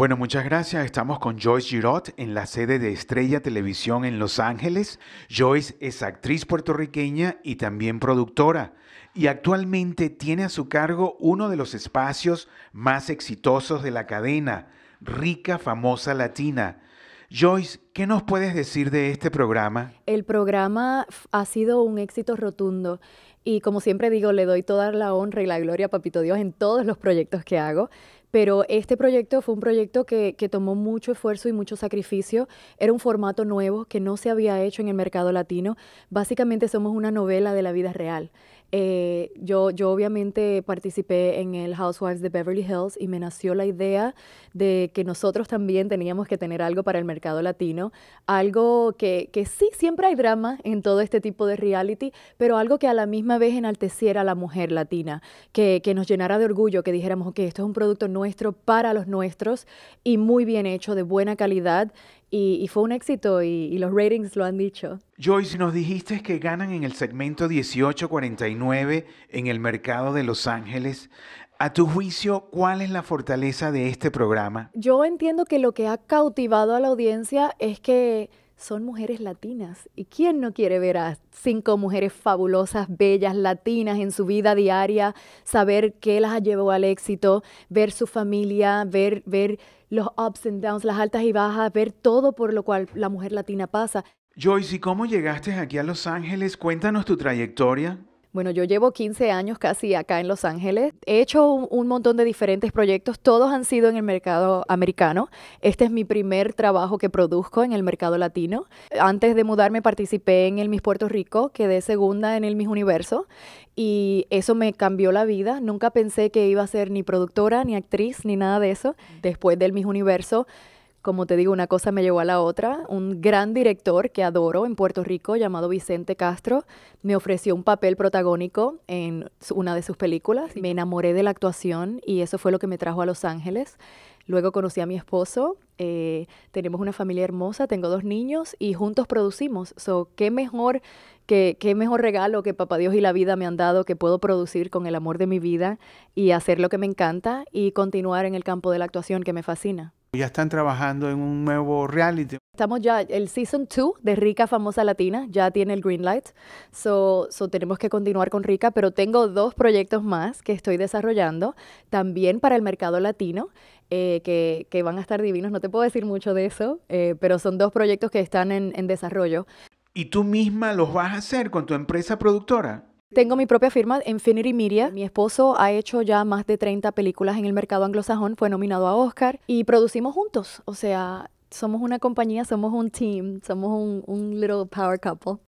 Bueno, muchas gracias. Estamos con Joyce Girot en la sede de Estrella Televisión en Los Ángeles. Joyce es actriz puertorriqueña y también productora y actualmente tiene a su cargo uno de los espacios más exitosos de la cadena, Rica Famosa Latina. Joyce, ¿qué nos puedes decir de este programa? El programa ha sido un éxito rotundo y como siempre digo, le doy toda la honra y la gloria a Papito Dios en todos los proyectos que hago pero este proyecto fue un proyecto que, que, tomó mucho esfuerzo y mucho sacrificio. Era un formato nuevo que no se había hecho en el mercado latino. Básicamente somos una novela de la vida real. Eh, yo, yo obviamente participé en el Housewives de Beverly Hills y me nació la idea de que nosotros también teníamos que tener algo para el mercado latino, algo que, que sí, siempre hay drama en todo este tipo de reality, pero algo que a la misma vez enalteciera a la mujer latina, que, que nos llenara de orgullo, que dijéramos que esto es un producto nuevo nuestro para los nuestros y muy bien hecho, de buena calidad. Y, fue un éxito y, y, los ratings lo han dicho. Joyce, nos dijiste que ganan en el segmento 1849 en el mercado de Los Ángeles. A tu juicio, ¿cuál es la fortaleza de este programa? Yo entiendo que lo que ha cautivado a la audiencia es que son mujeres latinas. ¿Y quién no quiere ver a cinco mujeres fabulosas, bellas, latinas en su vida diaria, saber qué las ha llevó al éxito, ver su familia, ver, ver los ups and downs, las altas y bajas, ver todo por lo cual la mujer latina pasa? Joyce, ¿y cómo llegaste aquí a Los Ángeles? Cuéntanos tu trayectoria. Bueno, yo llevo 15 años casi acá en Los Ángeles. He hecho un, montón de diferentes proyectos, todos han sido en el mercado americano. Este es mi primer trabajo que produzco en el mercado latino. Antes de mudarme participé en el Miss Puerto Rico, quedé segunda en el Miss Universo y eso me cambió la vida. Nunca pensé que iba a ser ni productora, ni actriz, ni nada de eso. Después del Miss Universo como te digo, una cosa me llevó a la otra. Un gran director que adoro en Puerto Rico, llamado Vicente Castro, me ofreció un papel protagónico en una de sus películas. Me enamoré de la actuación y eso fue lo que me trajo a Los Ángeles. Luego conocí a mi esposo, eh, tenemos una familia hermosa, tengo dos niños y juntos producimos. So, qué mejor, que qué mejor regalo que Papá Dios y la vida me han dado que puedo producir con el amor de mi vida y hacer lo que me encanta y continuar en el campo de la actuación que me fascina. Ya están trabajando en un nuevo reality. Estamos ya, el season 2 de Rica Famosa Latina ya tiene el green light, so, so, tenemos que continuar con Rica, pero tengo dos proyectos más que estoy desarrollando también para el mercado latino, eh, que, que, van a estar divinos, no te puedo decir mucho de eso, eh, pero son dos proyectos que están en, en desarrollo. ¿Y tú misma los vas a hacer con tu empresa productora? Tengo mi propia firma, Infinity Media. Mi esposo ha hecho ya más de 30 películas en el mercado anglosajón, fue nominado a Oscar y producimos juntos. O sea, somos una compañía, somos un team, somos un, un little power couple.